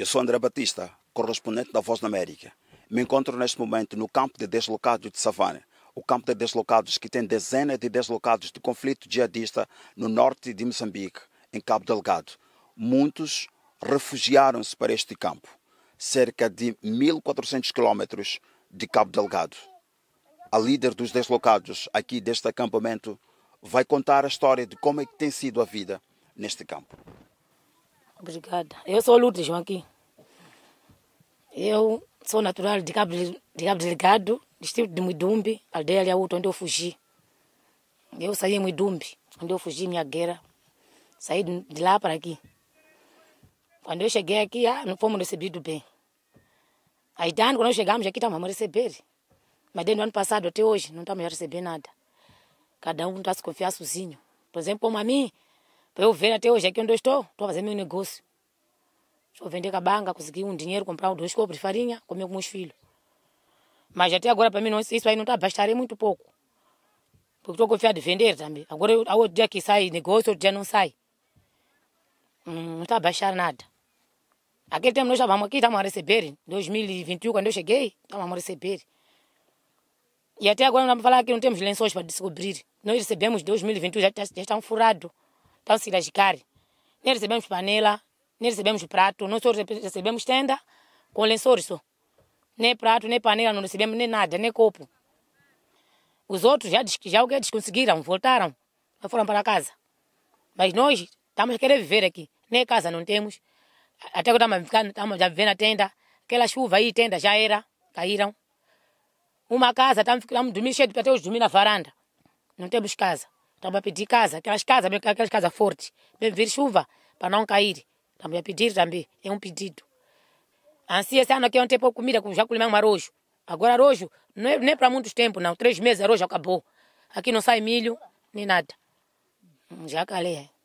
Eu sou André Batista, correspondente da Voz da América. Me encontro neste momento no campo de deslocados de Savane, o campo de deslocados que tem dezenas de deslocados de conflito jihadista no norte de Moçambique, em Cabo Delgado. Muitos refugiaram-se para este campo, cerca de 1.400 quilómetros de Cabo Delgado. A líder dos deslocados aqui deste acampamento vai contar a história de como é que tem sido a vida neste campo. Obrigada. Eu sou Lourdes Joaquim. Eu sou natural de Cabo, de Cabo Delgado, distrito de Muidumbi, aldeia onde eu fugi. Eu saí em Muidumbi, onde eu fugi minha guerra. Saí de lá para aqui. Quando eu cheguei aqui, ah, não fomos recebidos bem. Aí, então, quando chegamos aqui, estamos a receber. Mas desde o ano passado até hoje, não tá estamos a receber nada. Cada um está a se confiar sozinho. Por exemplo, como a mim, para eu ver até hoje aqui onde eu estou, estou a fazer meu negócio vou vender com a banca, conseguir um dinheiro, comprar dois copos de farinha, comer com meus filhos. Mas até agora, para mim, não, isso aí não está bastarei muito pouco. Porque estou confiado de vender também. Agora, eu, outro dia que sai negócio, outro dia não sai. Não está a baixar nada. Aquele tempo nós estávamos aqui, estávamos a receber. Em 2021, quando eu cheguei, estávamos a receber. E até agora não vamos falar que não temos lençóis para descobrir. Nós recebemos 2021, já, já, já estão tá furados, estão tá se lascar. Nem recebemos panela, nem recebemos prato, nós só recebemos tenda com lençóis só. Nem prato, nem panela, não recebemos nem nada, nem copo. Os outros já, já eles conseguiram, voltaram, foram para casa. Mas nós estamos querendo viver aqui. Nem casa não temos. Até que estamos, estamos já vivendo a tenda. Aquela chuva aí, tenda já era, caíram. Uma casa, estamos, dormindo cheio até pessoas dormir na varanda. Não temos casa. Estamos a pedir casa, aquelas casas, aquelas casas fortes. Bem vir chuva, para não cair também é pedir também, é um pedido. Ansia esse ano aqui é um tempo comida, já comemos marojo Agora arojo não é, nem é para muitos tempos não, três meses arojo acabou. Aqui não sai milho, nem nada. Hum, já calei. É.